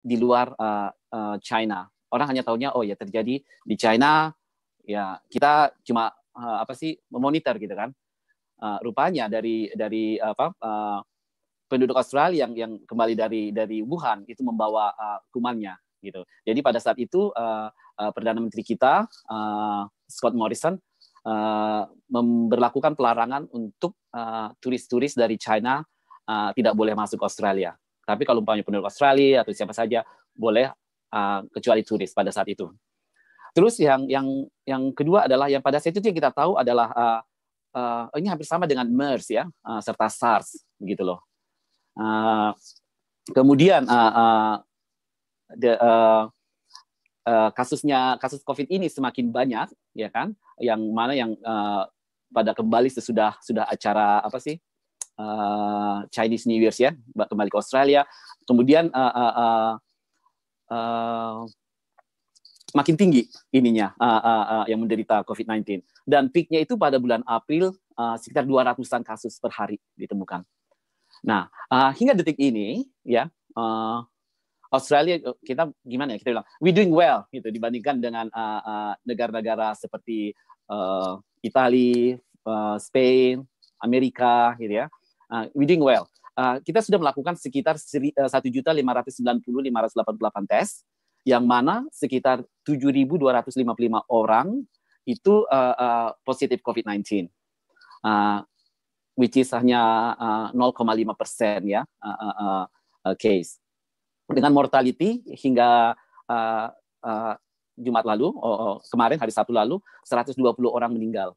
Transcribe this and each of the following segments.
di luar uh, uh, China. Orang hanya tahunya oh ya terjadi di China ya kita cuma uh, apa sih memonitor gitu kan. Uh, rupanya dari dari apa uh, penduduk Australia yang yang kembali dari dari Wuhan itu membawa uh, kumannya gitu. Jadi pada saat itu uh, uh, perdana menteri kita uh, Scott Morrison uh, memberlakukan pelarangan untuk turis-turis uh, dari China uh, tidak boleh masuk Australia. Tapi kalau umpamanya penduduk Australia atau siapa saja boleh uh, kecuali turis pada saat itu. Terus yang yang yang kedua adalah yang pada saat itu yang kita tahu adalah uh, uh, ini hampir sama dengan MERS ya uh, serta SARS gitu loh. Uh, kemudian uh, uh, the, uh, uh, kasusnya kasus COVID ini semakin banyak ya kan, yang mana yang uh, pada kembali sesudah sudah acara apa sih uh, Chinese New Year ya mbak kembali ke Australia kemudian uh, uh, uh, uh, makin tinggi ininya uh, uh, uh, yang menderita COVID-19 dan peaknya itu pada bulan April uh, sekitar 200-an kasus per hari ditemukan. Nah uh, hingga detik ini ya uh, Australia kita gimana ya kita bilang we doing well gitu dibandingkan dengan negara-negara uh, uh, seperti uh, Italia, uh, Spain, Amerika gitu ya uh, we doing well. Uh, kita sudah melakukan sekitar 1.590.588 eh, tes, yang mana sekitar 7.255 orang itu uh, uh, positif COVID-19, uh, ah, which is hanya uh, 0,5 persen ya uh, uh, uh, case. Dengan mortality hingga uh, uh, Jumat lalu, oh, oh, kemarin hari Sabtu lalu, 120 orang meninggal.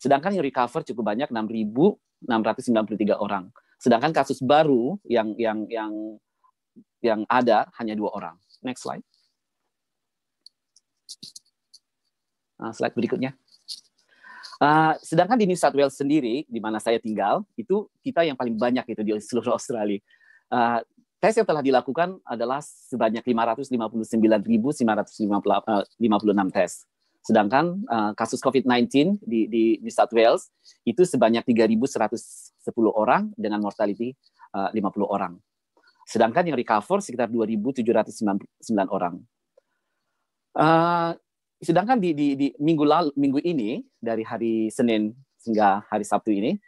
Sedangkan yang recover cukup banyak ribu. 693 orang. Sedangkan kasus baru yang yang yang yang ada hanya dua orang. Next slide. Nah, slide berikutnya. Uh, sedangkan di New South Wales sendiri, di mana saya tinggal, itu kita yang paling banyak itu di seluruh Australia. Uh, tes yang telah dilakukan adalah sebanyak 559.956 ah, tes. Sedangkan uh, kasus COVID-19 di, di New South Wales itu sebanyak 3.110 orang dengan mortality eh, uh, 50 orang. Sedangkan yang recover sekitar 2.799 orang. Uh, sedangkan di, di, di minggu lalu minggu ini dari hari Senin hingga hari Sabtu ini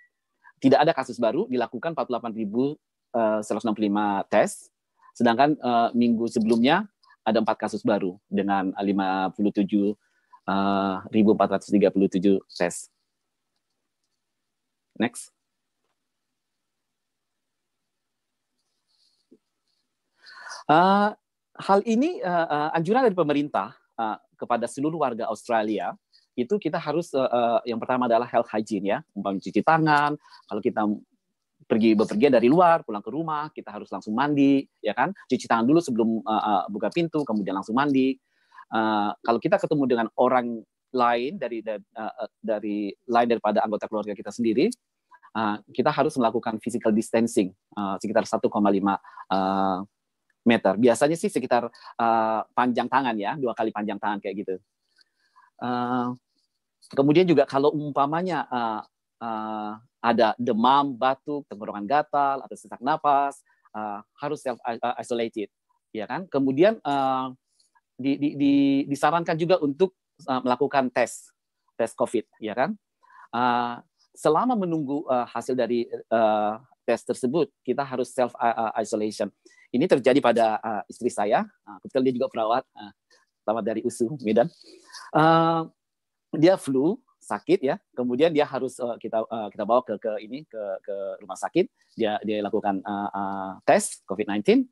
tidak ada kasus baru dilakukan 48.165 tes. Sedangkan uh, minggu sebelumnya ada empat kasus baru dengan 57 1437 eh, tes. Next. Uh, hal ini uh, uh, anjuran dari pemerintah uh, kepada seluruh warga Australia itu kita harus uh, uh, yang pertama adalah health hygiene ya, cuci tangan. Kalau kita pergi bepergian dari luar pulang ke rumah kita harus langsung mandi ya kan cuci tangan dulu sebelum uh, uh, buka pintu kemudian langsung mandi Eh, kalau kita ketemu dengan orang lain dari uh, dari lain daripada anggota keluarga kita sendiri, uh, kita harus melakukan physical distancing uh, sekitar 1,5 uh, meter. Biasanya sih sekitar uh, panjang tangan ya, dua kali panjang tangan kayak gitu. Uh, kemudian juga kalau umpamanya uh, uh, ada demam, batuk, tenggorokan gatal atau sesak nafas, uh, harus self isolated, ya kan? Kemudian uh, di, di, di, disarankan juga untuk uh, melakukan tes tes COVID, ya kan? Uh, selama menunggu uh, hasil dari uh, tes tersebut, kita harus self uh, uh, isolation. Ini terjadi pada uh, istri saya, uh, dia juga perawat, uh, perawat dari USU Medan. Uh, dia flu sakit ya, kemudian dia harus uh, kita uh, kita bawa ke ke ini ke ke rumah sakit, dia dia lakukan uh, uh, tes COVID-19.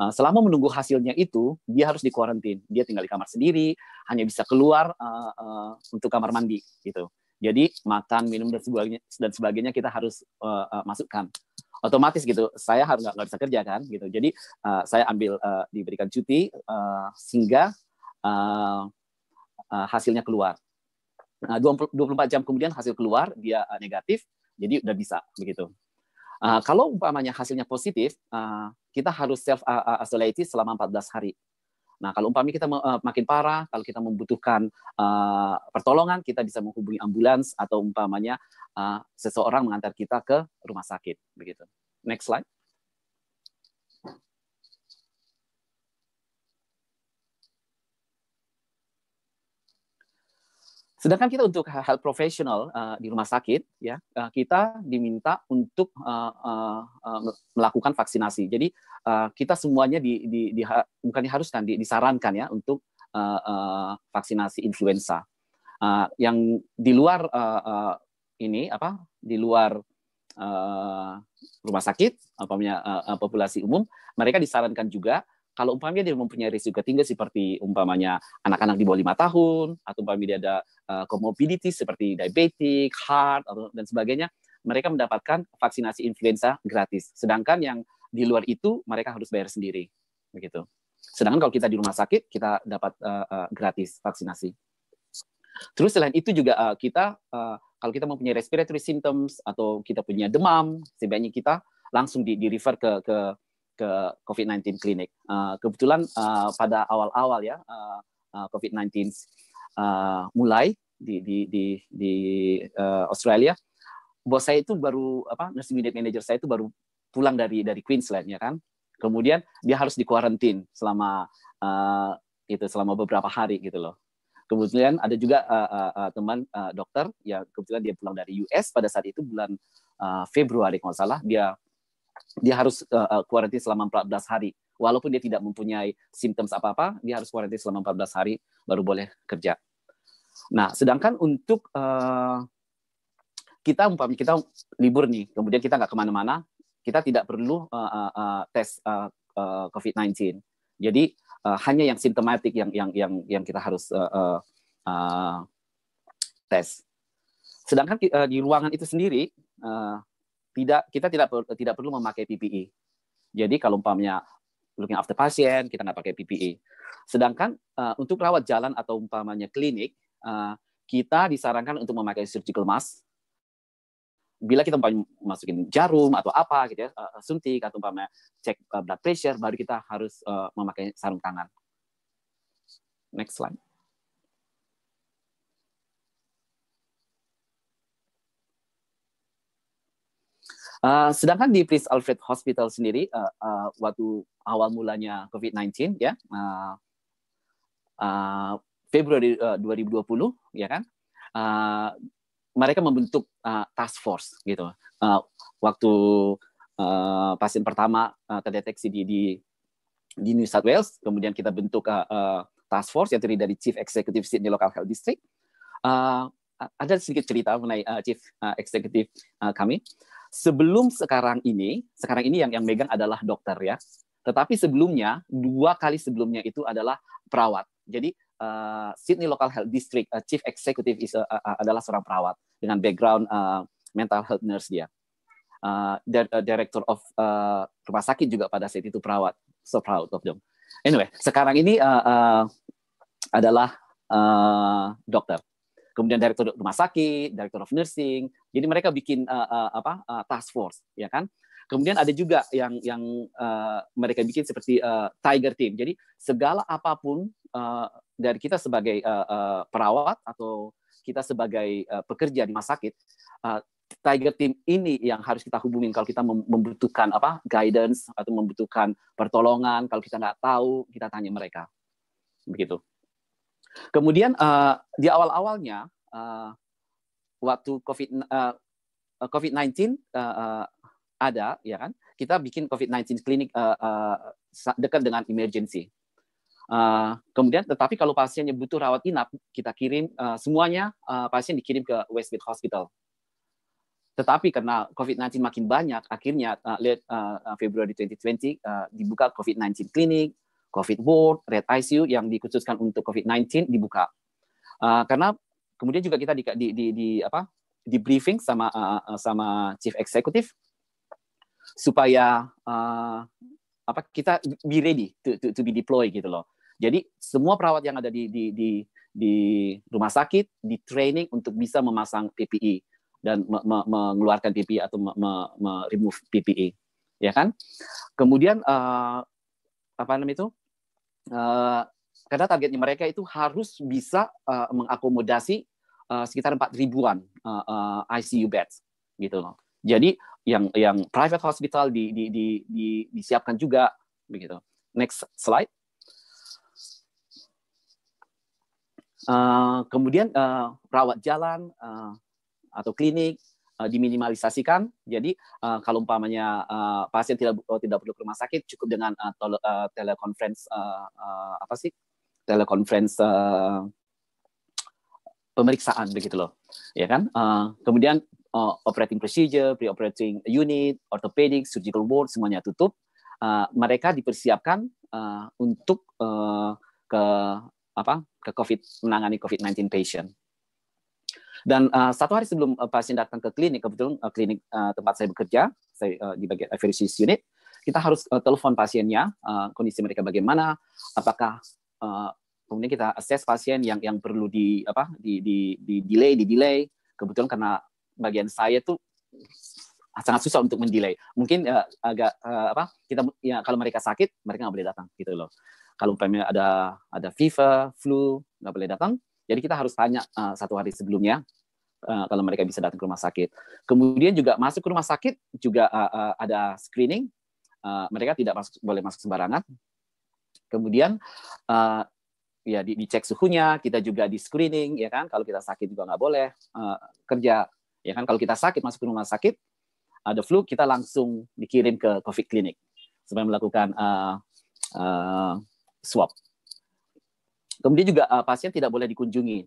Eh, selama menunggu hasilnya itu dia harus dikuarantin dia tinggal di kamar sendiri hanya bisa keluar uh, uh, untuk kamar mandi gitu jadi makan minum dan sebagainya dan sebagainya kita harus uh, uh, masukkan otomatis gitu saya harus nggak bisa kerja kan gitu jadi uh, saya ambil uh, diberikan cuti uh, sehingga uh, uh, hasilnya keluar nah, 20, 24 jam kemudian hasil keluar dia uh, negatif jadi udah bisa begitu Ah, kalau umpamanya hasilnya positif, uh, kita harus self ah, isolate selama 14 hari. Nah, kalau umpamanya kita uh, makin parah, kalau kita membutuhkan uh, pertolongan, kita bisa menghubungi ambulans atau umpamanya uh, seseorang mengantar kita ke rumah sakit. Begitu. Next slide. Sedangkan kita untuk health professional uh, eh, di rumah sakit, ya uh, kita diminta untuk uh, melakukan vaksinasi. Jadi uh, kita semuanya di, di, di bukan diharuskan, di, disarankan ya untuk uh, uh, vaksinasi influenza. Uh, yang di luar uh, uh, ini apa? Di luar uh, rumah sakit, apa namanya uh, populasi umum, mereka disarankan juga kalau umpamanya dia mempunyai risiko tinggi seperti umpamanya anak-anak di bawah lima tahun atau umpamanya dia ada uh, comorbidity seperti diabetik, heart dan sebagainya, mereka mendapatkan vaksinasi influenza gratis. Sedangkan yang di luar itu mereka harus bayar sendiri, begitu. Sedangkan kalau kita di rumah sakit kita dapat uh, uh, gratis vaksinasi. Terus selain itu juga uh, kita uh, kalau kita mempunyai respiratory symptoms atau kita punya demam, sebaiknya kita langsung di, di refer ke ke ke COVID-19 klinik. Uh, eh, kebetulan uh, pada awal-awal ya uh, COVID-19 uh, mulai di di di, di uh, Australia, bos saya itu baru apa nursing unit manager saya itu baru pulang dari dari Queensland ya kan. Kemudian dia harus dikuarantin selama uh, itu selama beberapa hari gitu loh. Kemudian ada juga uh, uh, uh, teman uh, dokter yang kebetulan dia pulang dari US pada saat itu bulan uh, Februari kalau salah dia dia harus uh, selama 14 hari. Walaupun dia tidak mempunyai symptoms apa-apa, dia harus kuarantin selama 14 hari baru boleh kerja. Nah, sedangkan untuk uh, kita umpamanya kita libur nih, kemudian kita nggak kemana-mana, kita tidak perlu uh, uh, tes uh, uh, COVID-19. Jadi uh, hanya yang simptomatik yang yang yang yang kita harus uh, uh, uh, tes. Sedangkan uh, di ruangan itu sendiri uh, tidak kita tidak tidak perlu memakai PPE. Jadi kalau umpamanya looking after pasien kita nggak pakai PPE. Sedangkan uh, untuk rawat jalan atau umpamanya klinik uh, kita disarankan untuk memakai surgical mask. Bila kita umpamanya masukin jarum atau apa gitu ya, uh, suntik atau umpamanya cek uh, blood pressure baru kita harus uh, memakai sarung tangan. Next slide. Uh, sedangkan di Prince Alfred Hospital sendiri uh, uh, waktu awal mulanya COVID-19 ya uh, uh, Februari uh, 2020 ya kan uh, mereka membentuk uh, task force gitu uh, waktu uh, pasien pertama uh, terdeteksi di, di di New South Wales kemudian kita bentuk uh, uh, task force yang terdiri dari chief executive di local health district uh, ada sedikit cerita mengenai uh, chief uh, executive uh, kami Sebelum sekarang ini, sekarang ini yang yang megang adalah dokter ya. Tetapi sebelumnya, dua kali sebelumnya itu adalah perawat. Jadi uh, Sydney Local Health District uh, Chief Executive is, uh, uh, adalah seorang perawat dengan background uh, mental health nurse dia. Uh, director of uh, rumah sakit juga pada saat itu perawat. So proud of them. Anyway, sekarang ini uh, uh, adalah uh, dokter. Kemudian direktur rumah sakit, director of nursing, jadi mereka bikin uh, uh, apa uh, task force, ya kan? Kemudian ada juga yang yang uh, mereka bikin seperti uh, Tiger Team. Jadi segala apapun uh, dari kita sebagai uh, uh, perawat atau kita sebagai uh, pekerja di rumah sakit, uh, Tiger Team ini yang harus kita hubungin kalau kita membutuhkan apa guidance atau membutuhkan pertolongan. Kalau kita nggak tahu, kita tanya mereka. Begitu. Kemudian uh, di awal-awalnya uh, waktu COVID uh, COVID-19 uh, uh, ada ya kan kita bikin COVID-19 klinik uh, uh, dekat dengan emergency. Uh, kemudian tetapi kalau pasiennya butuh rawat inap kita kirim uh, semuanya uh, pasien dikirim ke Westgate Hospital. Tetapi karena COVID-19 makin banyak akhirnya uh, late uh, Februari 2020 uh, dibuka COVID-19 klinik, COVID ward, red ICU yang dikhususkan untuk COVID-19 dibuka. Uh, karena kemudian juga kita di, di, di, di apa di briefing sama uh, sama chief executive supaya uh, apa kita be ready to, to, to be deploy gitu loh. Jadi semua perawat yang ada di di di di rumah sakit di training untuk bisa memasang PPE dan me, me, mengeluarkan PPE atau me, me, me remove PPE, ya kan? Kemudian uh, apa namanya itu? Uh, karena targetnya mereka itu harus bisa uh, mengakomodasi uh, sekitar empat ribuan uh, eh, uh, ICU beds gitu loh. Jadi yang yang private hospital di, di, di, di, disiapkan juga begitu. Next slide. Uh, kemudian uh, rawat jalan uh, atau klinik uh, diminimalisasikan. Jadi uh, kalau umpamanya uh, pasien tidak tidak perlu ke rumah sakit, cukup dengan uh, uh, telekonferensi uh, uh, apa sih telekonferensi uh, eh, pemeriksaan begitu loh, ya kan? Uh, kemudian uh, operating procedure, pre-operating unit, orthopedic, surgical ward semuanya tutup. Uh, mereka dipersiapkan uh, untuk uh, ke apa ke COVID menangani COVID-19 patient. Dan uh, satu hari sebelum uh, pasien datang ke klinik, kebetulan uh, klinik uh, tempat saya bekerja, saya uh, di bagian dialysis unit, kita harus uh, telepon pasiennya, uh, kondisi mereka bagaimana, apakah uh, kemudian kita assess pasien yang yang perlu di apa di di, di delay di delay kebetulan karena bagian saya tuh sangat susah untuk mendelay mungkin uh, agak uh, apa kita ya kalau mereka sakit mereka nggak boleh datang gitu loh kalau umpamanya ada ada fever flu nggak boleh datang jadi kita harus tanya uh, satu hari sebelumnya uh, kalau mereka bisa datang ke rumah sakit kemudian juga masuk ke rumah sakit juga uh, uh, ada screening uh, mereka tidak masuk, boleh masuk sembarangan kemudian uh, ya di, dicek suhunya, kita juga di screening, ya kan? Kalau kita sakit juga nggak boleh uh, kerja, ya kan? Kalau kita sakit masuk ke rumah sakit, ada uh, flu, kita langsung dikirim ke COVID klinik supaya melakukan uh, uh, swab. Kemudian juga uh, pasien tidak boleh dikunjungi.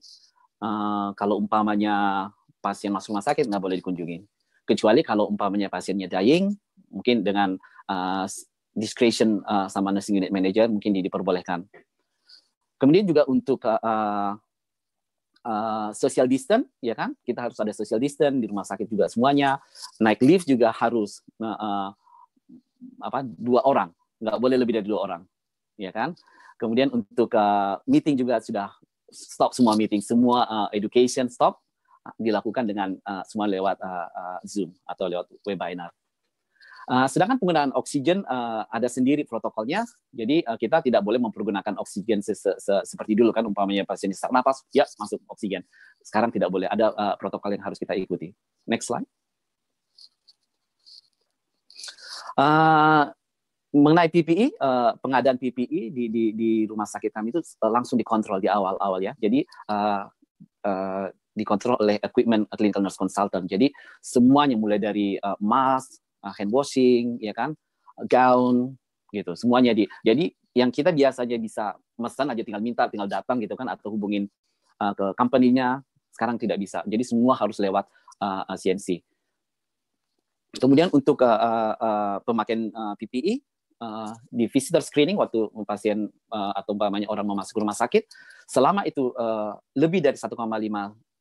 Uh, kalau umpamanya pasien masuk rumah sakit nggak boleh dikunjungi, kecuali kalau umpamanya pasiennya dying, mungkin dengan uh, discretion uh, sama nursing unit manager mungkin diperbolehkan Kemudian juga untuk uh, uh, social distance, ya kan? Kita harus ada social distance di rumah sakit juga semuanya. Naik lift juga harus uh, uh, apa? Dua orang, nggak boleh lebih dari dua orang, ya kan? Kemudian untuk uh, meeting juga sudah stop semua meeting, semua uh, education stop dilakukan dengan uh, semua lewat uh, uh, Zoom atau lewat webinar. Eh, sedangkan penggunaan oksigen uh, ada sendiri protokolnya, jadi uh, kita tidak boleh mempergunakan oksigen se -se -se seperti dulu kan umpamanya pasien sesak nafas ya masuk oksigen. Sekarang tidak boleh, ada uh, protokol yang harus kita ikuti. Next slide. Uh, mengenai PPE, uh, pengadaan PPE di, di, di rumah sakit kami itu langsung dikontrol di awal-awal ya. Jadi uh, uh, dikontrol oleh equipment clinical nurse consultant. Jadi semuanya mulai dari uh, mask, hand washing ya kan gown, gitu semuanya di jadi yang kita biasanya bisa pesan aja tinggal minta tinggal datang gitu kan atau hubungin uh, ke company-nya sekarang tidak bisa jadi semua harus lewat uh, eh, CNC kemudian untuk uh, uh, pemakaian uh, PPE uh, di visitor screening waktu pasien uh, atau umpamanya orang mau masuk rumah sakit selama itu uh, lebih dari 1,5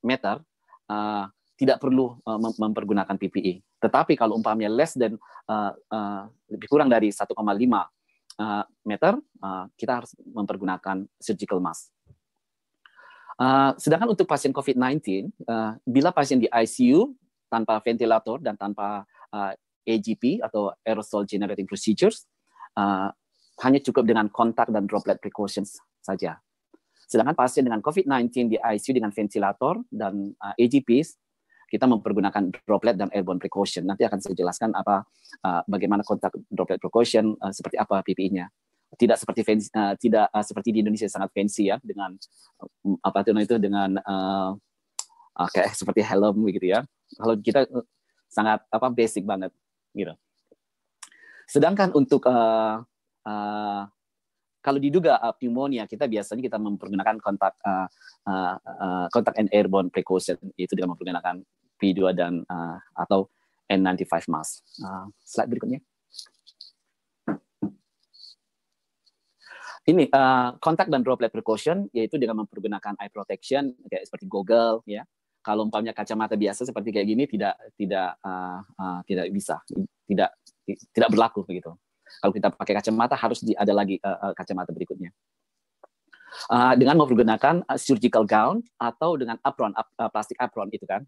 meter uh, tidak perlu uh, mempergunakan PPE tetapi kalau umpamanya less dan uh, uh, lebih kurang dari 1,5 uh, meter, uh, kita harus mempergunakan surgical mask. Uh, sedangkan untuk pasien COVID-19, uh, bila pasien di ICU tanpa ventilator dan tanpa uh, AGP atau aerosol generating procedures, uh, hanya cukup dengan kontak dan droplet precautions saja. Sedangkan pasien dengan COVID-19 di ICU dengan ventilator dan uh, AGPs kita mempergunakan droplet dan airborne precaution. Nanti akan saya jelaskan apa uh, bagaimana kontak droplet precaution uh, seperti apa PPI-nya. Tidak seperti fancy, uh, tidak uh, seperti di Indonesia sangat fancy ya dengan uh, apa itu dengan uh, uh, kayak seperti helm gitu ya. Kalau kita uh, sangat apa basic banget gitu. Sedangkan untuk uh, uh, kalau diduga uh, pneumonia kita biasanya kita mempergunakan kontak uh, uh, uh, kontak and airborne precaution itu dengan mempergunakan P2 dan uh, atau N95 mask. Uh, slide berikutnya. Ini uh, kontak dan droplet precaution yaitu dengan mempergunakan eye protection kayak seperti google ya. Kalau umpamanya kacamata biasa seperti kayak gini tidak tidak uh, uh, tidak bisa tidak tidak berlaku begitu. Kalau kita pakai kacamata harus di, ada lagi uh, uh, kacamata berikutnya. Uh, dengan mempergunakan uh, surgical gown atau dengan apron uh, plastik apron itu kan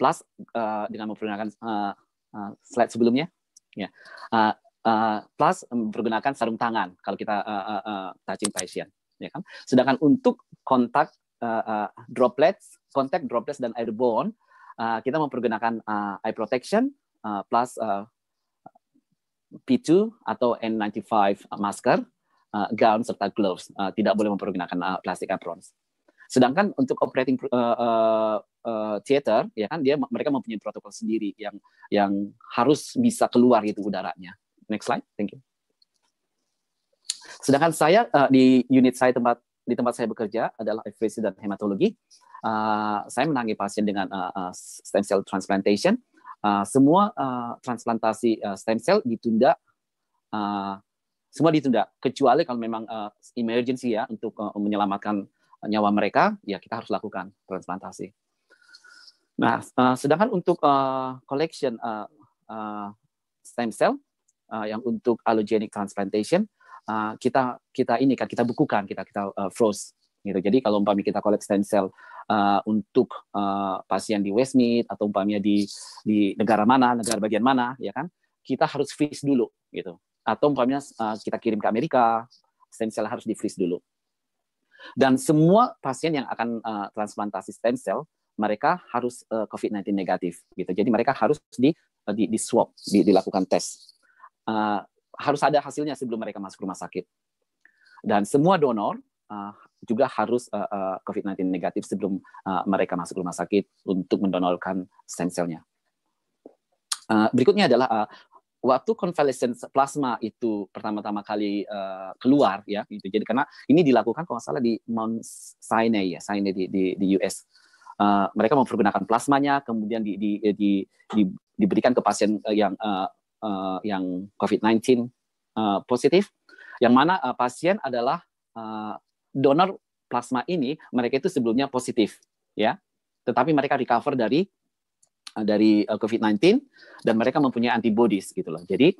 plus uh, dengan menggunakan uh, eh, uh, eh, slide sebelumnya ya uh, uh, plus menggunakan sarung tangan kalau kita uh, uh, touching patient ya kan sedangkan untuk kontak uh, uh, droplets kontak droplets dan airborne uh, kita mempergunakan uh, eye protection uh, plus uh, P2 atau N95 masker uh, gown serta gloves uh, tidak boleh mempergunakan uh, plastik aprons sedangkan untuk operating uh, uh, uh, theater ya kan dia mereka mempunyai protokol sendiri yang yang harus bisa keluar gitu udaranya. Next slide, thank you. Sedangkan saya uh, di unit saya tempat di tempat saya bekerja adalah efisiensi dan hematologi. Uh, saya menangani pasien dengan uh, stem cell transplantation. Uh, semua uh, transplantasi uh, stem cell ditunda uh, semua ditunda kecuali kalau memang uh, emergency ya untuk uh, menyelamatkan nyawa mereka ya kita harus lakukan transplantasi. Nah, uh, sedangkan untuk uh, collection uh, uh, stem cell uh, yang untuk allogenic transplantation uh, kita kita ini kan kita bukukan kita kita uh, froze gitu. Jadi kalau umpamanya kita collect stem cell uh, untuk uh, pasien di Westmead atau umpamanya di di negara mana, negara bagian mana, ya kan? Kita harus freeze dulu gitu. Atau umpamanya uh, kita kirim ke Amerika, stem cell harus di freeze dulu. Dan semua pasien yang akan uh, transplantasi stem cell mereka harus uh, COVID-19 negatif gitu. Jadi mereka harus di eh, di, di swab, di, dilakukan tes. Uh, harus ada hasilnya sebelum mereka masuk rumah sakit. Dan semua donor uh, juga harus uh, uh, COVID-19 negatif sebelum uh, mereka masuk rumah sakit untuk mendonorkan stem cell-nya. Uh, berikutnya adalah uh, waktu convalescent plasma itu pertama-tama kali uh, keluar ya gitu. Jadi karena ini dilakukan kalau salah di Mount Sinai ya, Sinai di di, di US. Eh, mereka mempergunakan plasmanya kemudian di, di, eh, di, di, diberikan ke pasien eh, yang uh, uh, yang COVID-19 uh, positif yang mana uh, pasien adalah uh, donor plasma ini mereka itu sebelumnya positif ya tetapi mereka recover dari uh, dari COVID-19 dan mereka mempunyai antibodies gitu loh jadi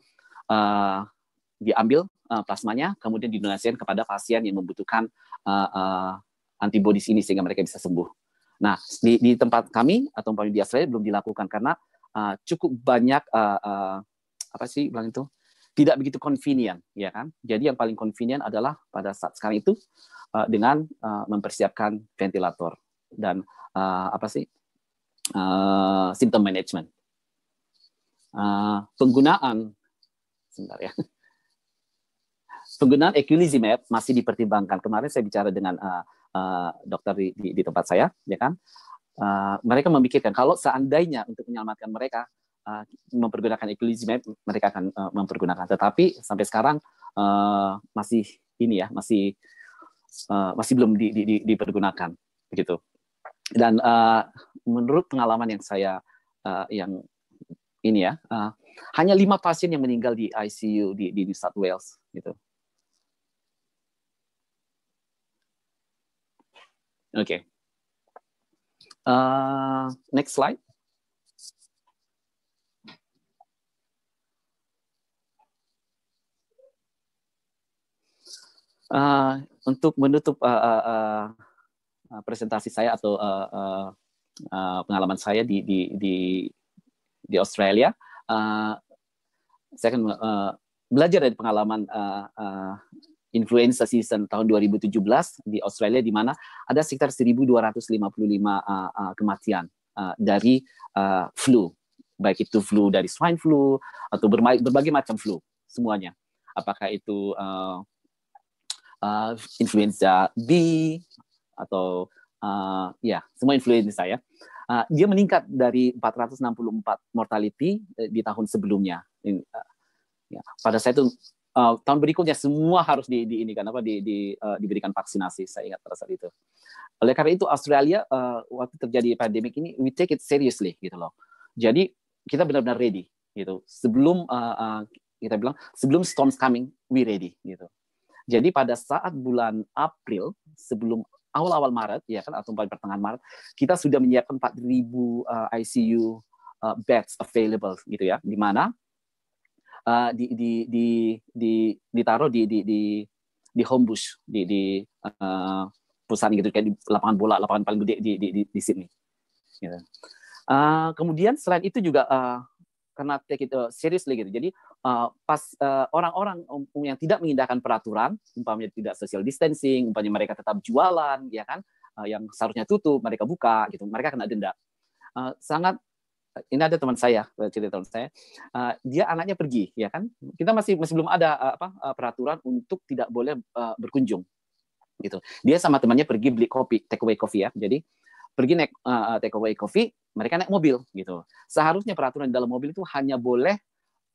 uh, diambil uh, plasmanya kemudian didonasikan kepada pasien yang membutuhkan uh, uh, antibodies ini sehingga mereka bisa sembuh Nah, di, di tempat kami atau di Australia belum dilakukan karena uh, cukup banyak uh, uh, apa sih bilang itu tidak begitu convenient, ya kan? Jadi yang paling convenient adalah pada saat sekarang itu uh, dengan uh, mempersiapkan ventilator dan uh, apa sih uh, symptom management. Uh, penggunaan sebentar ya penggunaan equilizumab masih dipertimbangkan. Kemarin saya bicara dengan uh, Eh, dokter di, di, di tempat saya, ya kan? Uh, mereka memikirkan kalau seandainya untuk menyelamatkan mereka uh, mempergunakan ekologi mereka akan uh, mempergunakan. Tetapi sampai sekarang uh, masih ini ya masih uh, masih belum di, di, di, dipergunakan begitu. Dan uh, menurut pengalaman yang saya uh, yang ini ya uh, hanya lima pasien yang meninggal di ICU di, di New South Wales gitu Okay. Uh, eh, next slide. Uh, untuk menutup uh, uh, uh, presentasi saya atau uh, uh, uh, pengalaman saya di di di, di Australia, uh, saya akan uh, belajar dari pengalaman uh, uh, influenza season tahun 2017 di Australia di mana ada sekitar 1255 uh, uh, kematian uh, dari uh, flu baik itu flu dari swine flu atau berbagai, macam flu semuanya apakah itu uh, uh, influenza B atau uh, ya semua influenza ya uh, dia meningkat dari 464 mortality eh, di tahun sebelumnya. uh, ya, pada saya itu uh, tahun berikutnya semua harus di, di ini kan apa di, di uh, diberikan vaksinasi saya ingat pada saat itu oleh karena itu Australia uh, waktu terjadi pandemik ini we take it seriously gitu loh jadi kita benar-benar ready gitu sebelum uh, uh, kita bilang sebelum storms coming we ready gitu jadi pada saat bulan April sebelum awal-awal Maret ya kan atau pertengahan Maret kita sudah menyiapkan 4.000 uh, ICU uh, beds available gitu ya di mana uh, di, di, di, di, ditaruh di, di, di, di home bush di, di uh, perusahaan gitu kayak di lapangan bola lapangan paling gede di, di, di, di Sydney. Gitu. Uh, kemudian selain itu juga uh, karena take it uh, gitu. Jadi uh, pas orang-orang uh, yang tidak mengindahkan peraturan, umpamanya tidak social distancing, umpamanya mereka tetap jualan, ya kan, uh, yang seharusnya tutup mereka buka gitu, mereka kena denda. Uh, sangat Eh, ini ada teman saya eh, cerita teman saya uh, dia anaknya pergi ya kan kita masih masih belum ada uh, apa uh, peraturan untuk tidak boleh uh, berkunjung gitu dia sama temannya pergi beli kopi take away coffee ya jadi pergi naik uh, take away coffee mereka naik mobil gitu seharusnya peraturan di dalam mobil itu hanya boleh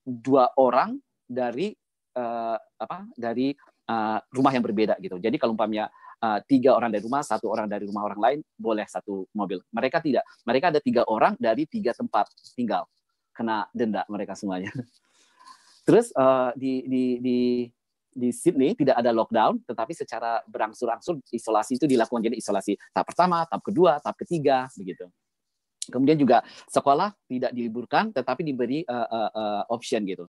dua orang dari uh, apa dari uh, rumah yang berbeda gitu jadi kalau umpamanya Eh, tiga orang dari rumah, satu orang dari rumah orang lain, boleh satu mobil. Mereka tidak. Mereka ada tiga orang dari tiga tempat tinggal. Kena denda mereka semuanya. Terus uh, di, di, di, di Sydney tidak ada lockdown, tetapi secara berangsur-angsur isolasi itu dilakukan jadi isolasi tahap pertama, tahap kedua, tahap ketiga, begitu. Kemudian juga sekolah tidak diliburkan, tetapi diberi uh, uh, uh, option gitu.